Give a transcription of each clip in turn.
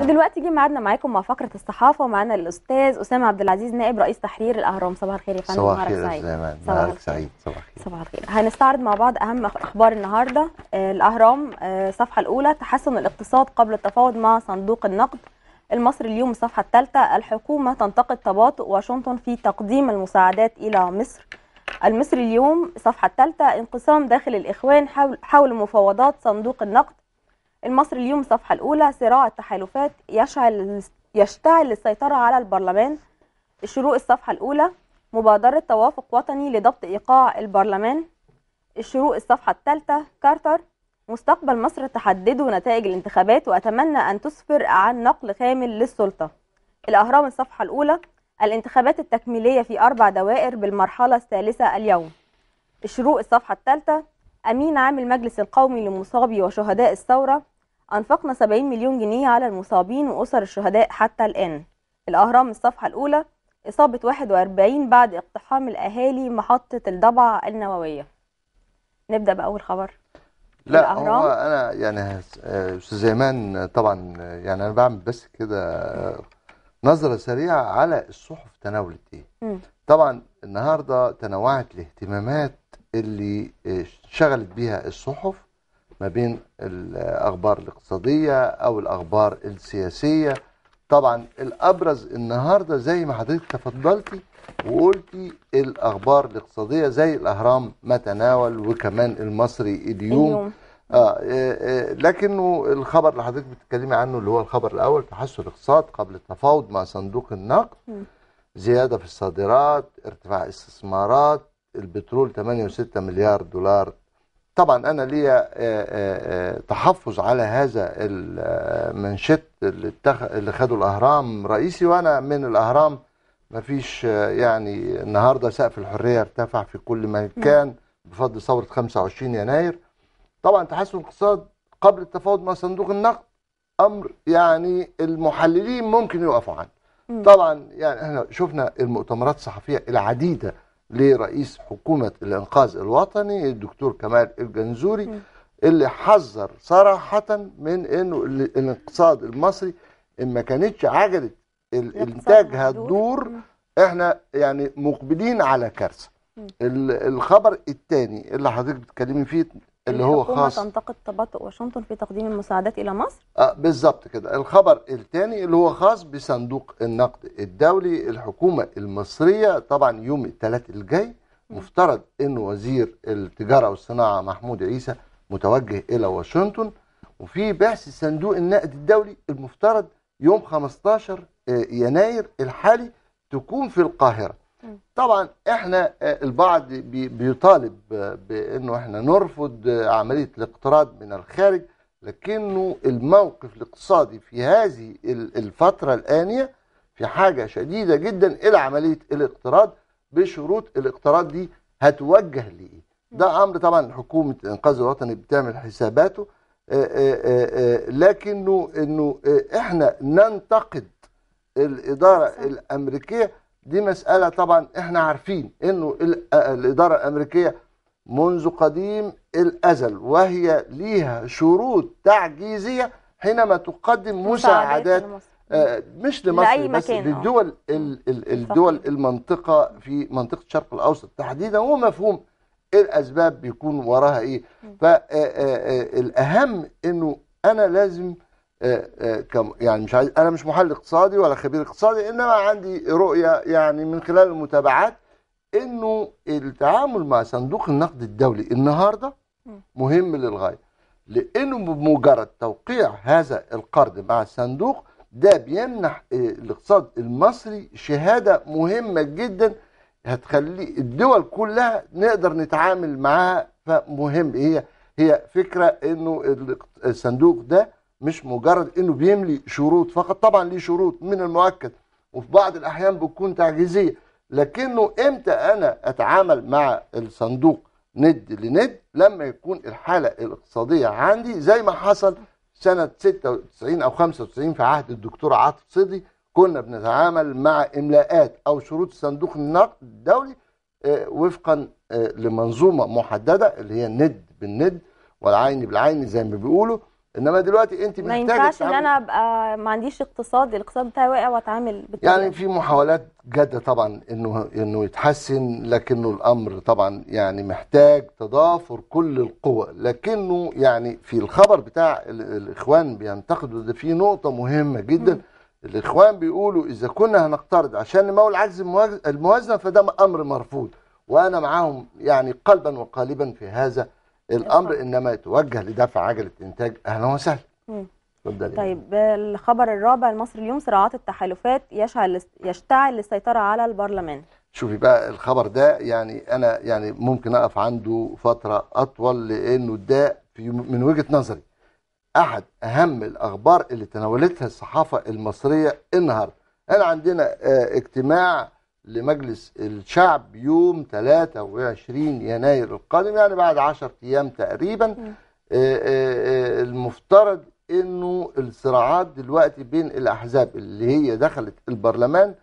ودلوقتي جه ميعادنا معاكم مع فقره الصحافه ومعانا الاستاذ اسامه عبد العزيز نائب رئيس تحرير الاهرام صباح الخير يا فندم صباح الخير يا سعيد صباح الخير صباح الخير هنستعرض مع بعض اهم اخبار النهارده آه، الاهرام آه، الصفحه الاولى تحسن الاقتصاد قبل التفاوض مع صندوق النقد المصري اليوم الصفحه الثالثه الحكومه تنتقد تباطؤ واشنطن في تقديم المساعدات الى مصر المصري اليوم الصفحه الثالثه انقسام داخل الاخوان حول مفاوضات صندوق النقد المصري اليوم الصفحة الأولى صراع التحالفات يشعل يشتعل للسيطرة على البرلمان الشروق الصفحة الأولى مبادرة توافق وطني لضبط إيقاع البرلمان الشروق الصفحة الثالثة كارتر مستقبل مصر تحدده نتائج الانتخابات وأتمنى أن تسفر عن نقل كامل للسلطة الأهرام الصفحة الأولى الانتخابات التكميلية في أربع دوائر بالمرحلة الثالثة اليوم الشروق الصفحة الثالثة أمين عام المجلس القومي لمصابي وشهداء الثورة أنفقنا 70 مليون جنيه على المصابين وأسر الشهداء حتى الآن الأهرام الصفحة الأولى إصابة 41 بعد اقتحام الأهالي محطة الضبعة النووية نبدأ بأول خبر لا هو أنا يعني آه، أستاذ إيمان آه، طبعا آه، يعني أنا بعمل بس كده نظرة سريعة على الصحف تناولت إيه طبعا النهاردة تنوعت الاهتمامات اللي اشتغلت بيها الصحف ما بين الأخبار الاقتصادية أو الأخبار السياسية طبعا الأبرز النهاردة زي ما حضرتك تفضلتي وقلتي الأخبار الاقتصادية زي الأهرام ما تناول وكمان المصري اليوم, اليوم. آه, آه, آه لكنه الخبر اللي حضرتك بتتكلمي عنه اللي هو الخبر الأول تحسن الاقتصاد قبل التفاوض مع صندوق النقد زيادة في الصادرات ارتفاع استثمارات البترول 8.6 مليار دولار طبعا انا ليا آه، آه، آه، تحفظ على هذا المنشط اللي, اتخ... اللي خده الاهرام رئيسي وانا من الاهرام مفيش يعني النهارده سقف الحريه ارتفع في كل مكان بفضل ثوره 25 يناير طبعا تحسن الاقتصاد قبل التفاوض مع صندوق النقد امر يعني المحللين ممكن يقفوا عنه طبعا يعني احنا شفنا المؤتمرات الصحفيه العديده لرئيس حكومة الإنقاذ الوطني الدكتور كمال الجنزوري اللي حذر صراحة من إنه الاقتصاد المصري إن ما كانتش عجلة الإنتاج هتدور إحنا يعني مقبلين على كارثة الخبر الثاني اللي حضرتك بتتكلمي فيه اللي هو خاص تنتقد تباطؤ واشنطن في تقديم المساعدات الى مصر آه بالظبط كده الخبر الثاني اللي هو خاص بصندوق النقد الدولي الحكومه المصريه طبعا يوم الثلاث الجاي مفترض ان وزير التجاره والصناعه محمود عيسى متوجه الى واشنطن وفي بحث صندوق النقد الدولي المفترض يوم 15 آه، يناير الحالي تكون في القاهره طبعا احنا آه، البعض بيطالب آه، بانه احنا نرفض آه، عمليه الاقتراض من الخارج لكنه الموقف الاقتصادي في هذه الفتره الانيه في حاجه شديده جدا الى عمليه الاقتراض بشروط الاقتراض دي هتوجه لايه؟ ده امر طبعا حكومه الانقاذ الوطني بتعمل حساباته لكنه انه احنا ننتقد الاداره الامريكيه دي مسألة طبعا احنا عارفين انه آه، الإدارة الأمريكية منذ قديم الأزل وهي ليها شروط تعجيزية حينما تقدم مساعدات آه، مش لمصر بس مكان. للدول آه. الدول المنطقة في منطقة الشرق الأوسط تحديدا هو مفهوم الأسباب بيكون وراها إيه فالأهم أنه أنا لازم آه، آه، يعني مش عايز انا مش محلل اقتصادي ولا خبير اقتصادي انما عندي رؤيه يعني من خلال المتابعات انه التعامل مع صندوق النقد الدولي النهارده مهم للغايه لانه بمجرد توقيع هذا القرض مع الصندوق ده بيمنح آه، الاقتصاد المصري شهاده مهمه جدا هتخلي الدول كلها نقدر نتعامل معاها فمهم هي هي فكره انه الصندوق ده مش مجرد انه بيملي شروط فقط طبعا ليه شروط من المؤكد وفي بعض الاحيان بتكون تعجيزيه لكنه امتى انا اتعامل مع الصندوق ند لند لما يكون الحاله الاقتصاديه عندي زي ما حصل سنه 96 او 95 في عهد الدكتور عاطف صدي كنا بنتعامل مع املاءات او شروط صندوق النقد الدولي آه، وفقا آه، لمنظومه محدده اللي هي الند بالند والعين بالعين زي ما بيقولوا انما دلوقتي انت ما ينفعش ان انا ابقى ما عنديش اقتصاد الاقتصاد بتاعي واقع واتعامل يعني في محاولات جاده طبعا انه انه يتحسن لكنه الامر طبعا يعني محتاج تضافر كل القوى لكنه يعني في الخبر بتاع الاخوان بينتقدوا ده في نقطه مهمه جدا م. الاخوان بيقولوا اذا كنا هنقترض عشان نمول عجز الموازنه فده امر مرفوض وانا معاهم يعني قلبا وقالبا في هذا الامر انما يتوجه لدفع عجله انتاج اهلا وسهلا طيب الخبر الرابع المصري اليوم صراعات التحالفات يشعل يشتعل للسيطره على البرلمان شوفي بقى الخبر ده يعني انا يعني ممكن اقف عنده فتره اطول لانه ده من وجهه نظري احد اهم الاخبار اللي تناولتها الصحافه المصريه النهارده انا عندنا آه، اجتماع لمجلس الشعب يوم 23 يناير القادم يعني بعد 10 ايام تقريبا آه، آه، آه، المفترض انه الصراعات دلوقتي بين الاحزاب اللي هي دخلت البرلمان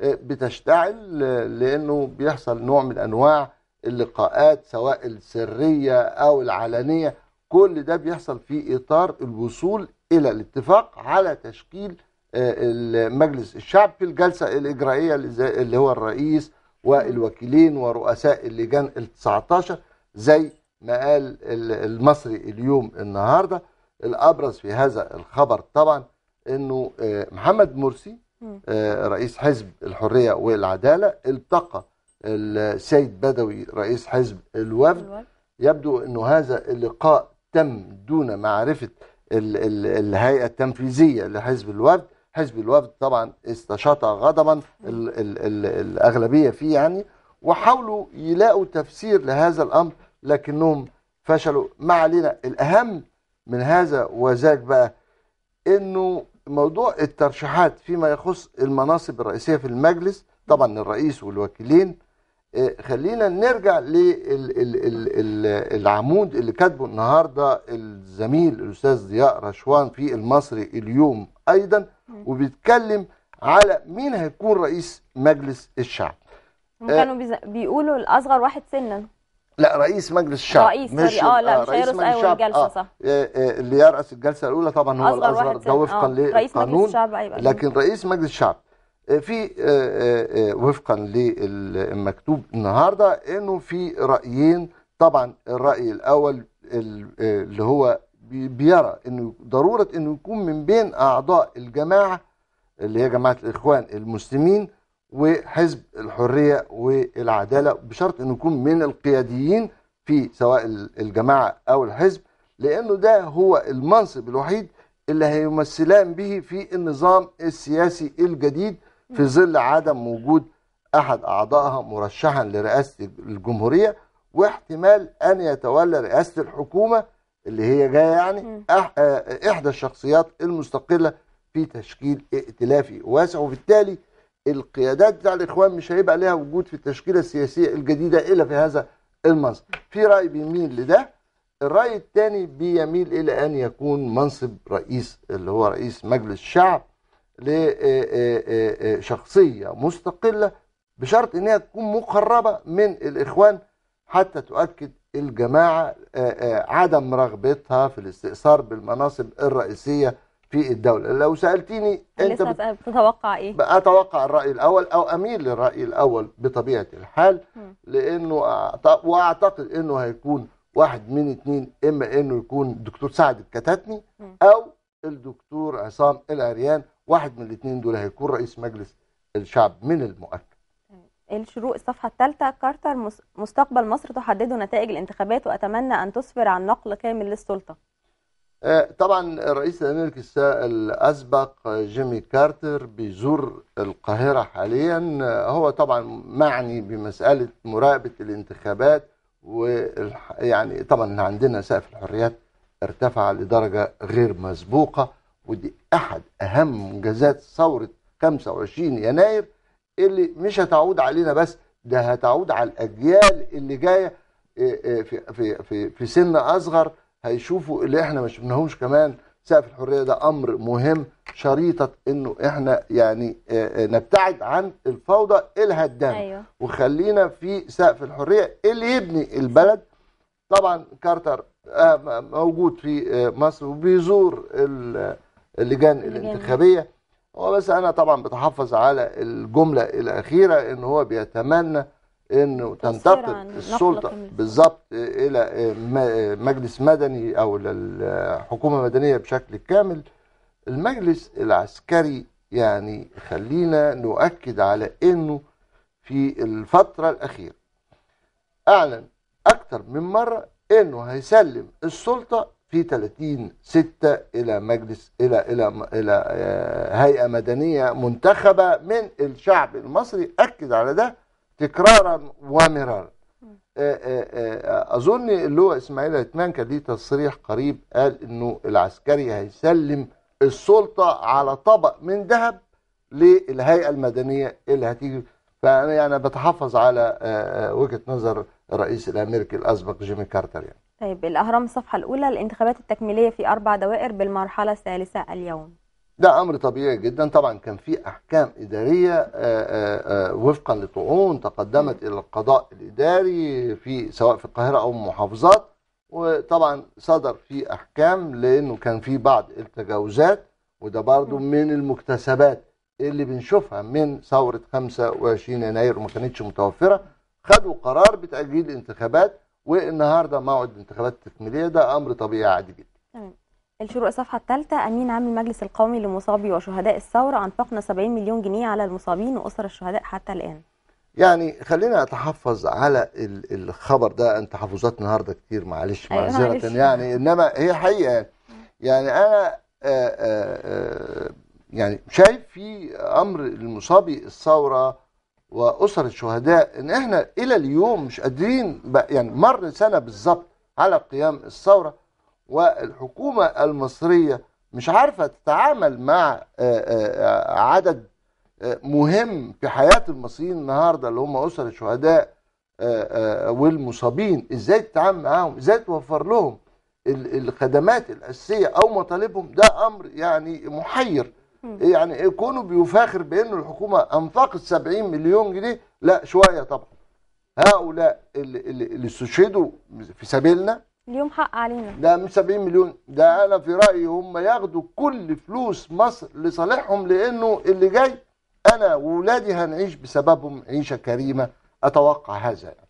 بتشتعل لانه بيحصل نوع من انواع اللقاءات سواء السريه او العلنيه كل ده بيحصل في اطار الوصول الى الاتفاق على تشكيل آه، المجلس الشعب في الجلسة الإجرائية اللي هو الرئيس والوكيلين ورؤساء اللجان ال 19 زي ما قال المصري اليوم النهارده الابرز في هذا الخبر طبعا انه آه، محمد مرسي آه، رئيس حزب الحريه والعداله التقى السيد بدوي رئيس حزب الوفد يبدو انه هذا اللقاء تم دون معرفه الهيئه التنفيذيه لحزب الوفد حزب الوفد طبعا استشاط غضبا ال ال ال الأغلبية فيه يعني وحاولوا يلاقوا تفسير لهذا الأمر لكنهم فشلوا ما علينا الأهم من هذا وذاك بقى أنه موضوع الترشيحات فيما يخص المناصب الرئيسية في المجلس طبعا الرئيس والوكيلين آه، خلينا نرجع للعمود اللي كاتبه النهارده الزميل الاستاذ ضياء رشوان في المصري اليوم ايضا وبيتكلم على مين هيكون رئيس مجلس الشعب كانوا بيقولوا الاصغر واحد سنا لا رئيس مجلس الشعب رئيس مش اه لا مش هيرأس آه، اول آه، جلسه آه. صح آه. اللي يرأس الجلسه الاولى طبعا هو أصغر الاصغر ده وفقا آه. للقانون أيوة. لكن رئيس مجلس الشعب آه، في وفقا للمكتوب النهارده انه في رايين طبعا الراي الاول اللي هو بيرى انه ضروره انه يكون من بين اعضاء الجماعه اللي هي جماعه الاخوان المسلمين وحزب الحريه والعداله بشرط انه يكون من القياديين في سواء الجماعه او الحزب لانه ده هو المنصب الوحيد اللي هيمثلان به في النظام السياسي الجديد في ظل عدم وجود احد اعضائها مرشحا لرئاسه الجمهوريه واحتمال ان يتولى رئاسه الحكومه اللي هي جايه يعني آه، احدى الشخصيات المستقله في تشكيل ائتلافي واسع وبالتالي القيادات بتاع الاخوان مش هيبقى لها وجود في التشكيله السياسيه الجديده الا في هذا المنصب. في راي بيميل لده الراي الثاني بيميل الى ان يكون منصب رئيس اللي هو رئيس مجلس الشعب لشخصيه آه، آه، مستقله بشرط انها تكون مقربه من الاخوان حتى تؤكد الجماعة عدم رغبتها في الاستئثار بالمناصب الرئيسية في الدولة لو سألتني أنت بتتوقع إيه؟ أتوقع الرأي الأول أو أميل للرأي الأول بطبيعة الحال لأنه وأعتقد أنه هيكون واحد من اثنين إما أنه يكون الدكتور سعد الكتاتني أو الدكتور عصام العريان واحد من الاثنين دول هيكون رئيس مجلس الشعب من المؤكد الشروق الصفحة الثالثة كارتر مستقبل مصر تحدده نتائج الانتخابات وأتمنى أن تصفر عن نقل كامل للسلطة آه، طبعا الرئيس الأمريكي الأسبق جيمي كارتر بيزور القاهرة حاليا آه، هو طبعا معني بمسألة مراقبة الانتخابات ويعني طبعا عندنا سقف الحريات ارتفع لدرجة غير مسبوقة ودي أحد أهم منجزات ثورة 25 يناير اللي مش هتعود علينا بس ده هتعود على الاجيال اللي جايه آه، آه، في في في في سن اصغر هيشوفوا اللي احنا ما شفناهوش كمان سقف الحريه ده امر مهم شريطه انه احنا يعني آه، نبتعد عن الفوضى الهدامه أيوه. وخلينا في سقف الحريه اللي يبني البلد طبعا كارتر موجود في مصر وبيزور اللجان الانتخابيه هو بس انا طبعا بتحفظ على الجمله الاخيره ان هو بيتمنى انه تنتقل السلطه بالظبط الى مجلس مدني او الحكومه مدنيه بشكل كامل المجلس العسكري يعني خلينا نؤكد على انه في الفتره الاخيره اعلن اكثر من مره انه هيسلم السلطه في 30 6 الى مجلس الى الى الى آه، هيئه مدنيه منتخبه من الشعب المصري اكد على ده تكرارا ومرارا آه، آه، اظن اللواء اسماعيل عثمان كان ليه تصريح قريب قال انه العسكري هيسلم السلطه على طبق من ذهب للهيئه المدنيه اللي هتيجي فانا يعني بتحفظ على وجهه نظر الرئيس الامريكي الاسبق جيمي كارتر يعني طيب الأهرام الصفحة الأولى الانتخابات التكميلية في أربع دوائر بالمرحلة الثالثة اليوم ده أمر طبيعي جدا طبعا كان في أحكام إدارية آه، آه، آه، وفقا لطعون تقدمت إلى القضاء الإداري في سواء في القاهرة أو المحافظات وطبعا صدر في أحكام لأنه كان في بعض التجاوزات وده برضو من المكتسبات اللي بنشوفها من ثورة 25 يناير وما كانتش متوفرة خدوا قرار بتأجيل الانتخابات والنهارده موعد انتخابات التكميليه ده امر طبيعي عادي جدا تمام الشروق الصفحه الثالثه امين عام المجلس القومي لمصابي وشهداء الثوره انفقنا 70 مليون جنيه على المصابين واسر الشهداء حتى الان يعني خلينا اتحفظ على الخبر ده انت تحفظات النهارده كتير معلش أيوة معذره يعني انما هي حقيقه يعني, يعني انا آآ آه، آآ آه، آه، يعني شايف في امر المصابي الثوره واسر الشهداء ان احنا الى اليوم مش قادرين يعني مر سنه بالظبط على قيام الثوره والحكومه المصريه مش عارفه تتعامل مع آه، آه، عدد آه، مهم في حياه المصريين النهارده اللي هم اسر الشهداء والمصابين ازاي تتعامل معاهم ازاي توفر لهم الخدمات الاساسيه او مطالبهم ده امر يعني محير إيه يعني إيه كونه بيفاخر بأنه الحكومة أنفقت 70 مليون جنيه لا شوية طبعا هؤلاء اللي, اللي استشهدوا في سبيلنا اليوم حق علينا ده مش 70 مليون ده أنا في رأيي هم ياخدوا كل فلوس مصر لصالحهم لأنه اللي جاي أنا وولادي هنعيش بسببهم عيشة كريمة أتوقع هذا يعني.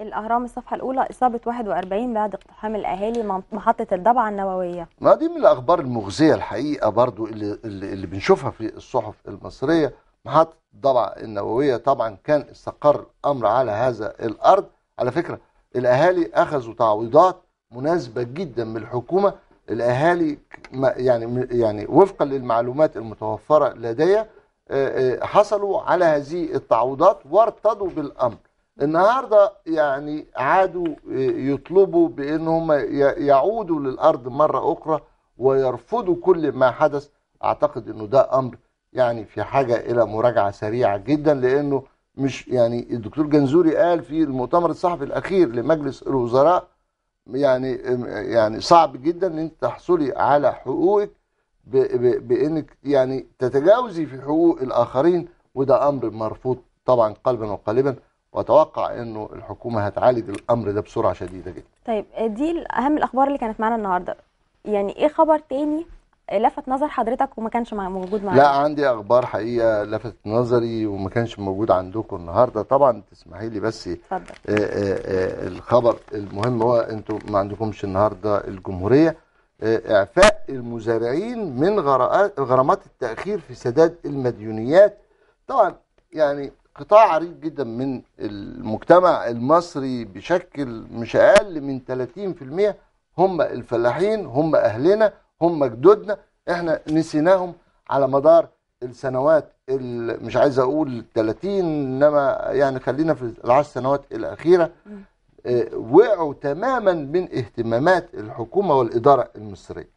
الاهرام الصفحه الاولى اصابه 41 بعد اقتحام الاهالي محطه الضبعه النوويه ما دي من الاخبار المخزيه الحقيقه برضو اللي, اللي بنشوفها في الصحف المصريه محطه الضبعه النوويه طبعا كان استقر الامر على هذا الارض على فكره الاهالي اخذوا تعويضات مناسبه جدا من الحكومه الاهالي يعني يعني وفقا للمعلومات المتوفره لدي آه، آه، حصلوا على هذه التعويضات وارتضوا بالامر النهاردة يعني عادوا يطلبوا بأن هم يعودوا للأرض مرة أخرى ويرفضوا كل ما حدث أعتقد أنه ده أمر يعني في حاجة إلى مراجعة سريعة جدا لأنه مش يعني الدكتور جنزوري قال في المؤتمر الصحفي الأخير لمجلس الوزراء يعني يعني صعب جدا ان انت تحصلي على حقوقك بانك يعني تتجاوزي في حقوق الاخرين وده امر مرفوض طبعا قلبا وقالبا واتوقع انه الحكومه هتعالج الامر ده بسرعه شديده جدا طيب دي اهم الاخبار اللي كانت معانا النهارده يعني ايه خبر تاني لفت نظر حضرتك وما كانش موجود معانا لا عندي اخبار حقيقه لفتت نظري وما كانش موجود عندكم النهارده طبعا تسمحي لي بس آه، اتفضل آه، آه، الخبر المهم هو انتوا ما عندكمش النهارده الجمهوريه اعفاء المزارعين من غرامات التاخير في سداد المديونيات طبعا يعني قطاع عريض جدا من المجتمع المصري بشكل مش اقل من 30% هم الفلاحين هم اهلنا هم جدودنا احنا نسيناهم على مدار السنوات مش عايز اقول 30 انما يعني خلينا في العشر سنوات الاخيره آه، وقعوا تماما من اهتمامات الحكومه والاداره المصريه.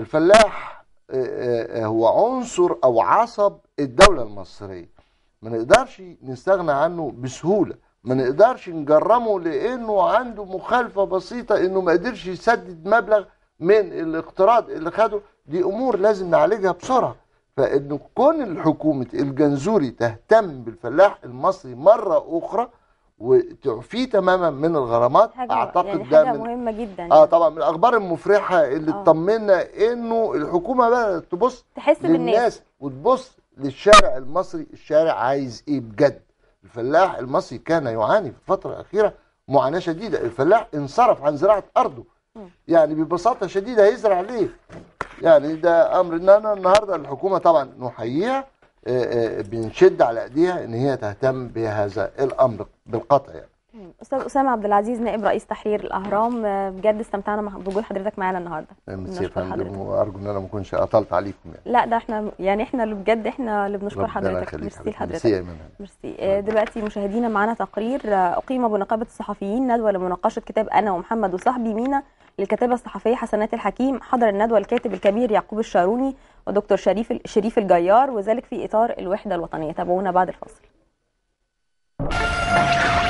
الفلاح آه، آه، هو عنصر او عصب الدوله المصريه. ما نقدرش نستغنى عنه بسهولة ما نقدرش نجرمه لأنه عنده مخالفة بسيطة إنه ما قدرش يسدد مبلغ من الاقتراض اللي خده دي أمور لازم نعالجها بسرعة فإن كون الحكومه الجنزوري تهتم بالفلاح المصري مرة أخرى وتعفيه تماما من الغرامات حاجة اعتقد يعني حاجة ده من مهمه جدا اه طبعا من الاخبار المفرحه اللي اطمنا آه. انه الحكومه بدات تبص تحس للناس بالناس وتبص للشارع المصري الشارع عايز ايه بجد الفلاح المصري كان يعاني في الفترة الأخيرة معاناة شديدة الفلاح انصرف عن زراعة أرضه يعني ببساطة شديدة هيزرع ليه يعني ده أمر إن أنا النهاردة الحكومة طبعا نحييها آه، آه، بنشد على ايديها ان هي تهتم بهذا الامر بالقطع يعني استاذ اسامه عبد العزيز نائب رئيس تحرير الاهرام آه، بجد استمتعنا بوجود حضرتك معانا النهارده ميرسي فندم وارجو ان انا ما اكونش اطلت عليكم يعني لا ده احنا يعني احنا اللي بجد احنا اللي بنشكر حضرتك ميرسي لحضرتك ميرسي آه، دلوقتي مشاهدينا معانا تقرير آه، اقيم بنقابه الصحفيين ندوه لمناقشه كتاب انا ومحمد وصاحبي مينا للكاتبه الصحفيه حسنات الحكيم حضر الندوه الكاتب الكبير يعقوب الشاروني ودكتور شريف شريف الجيار وذلك في اطار الوحده الوطنيه تابعونا بعد الفاصل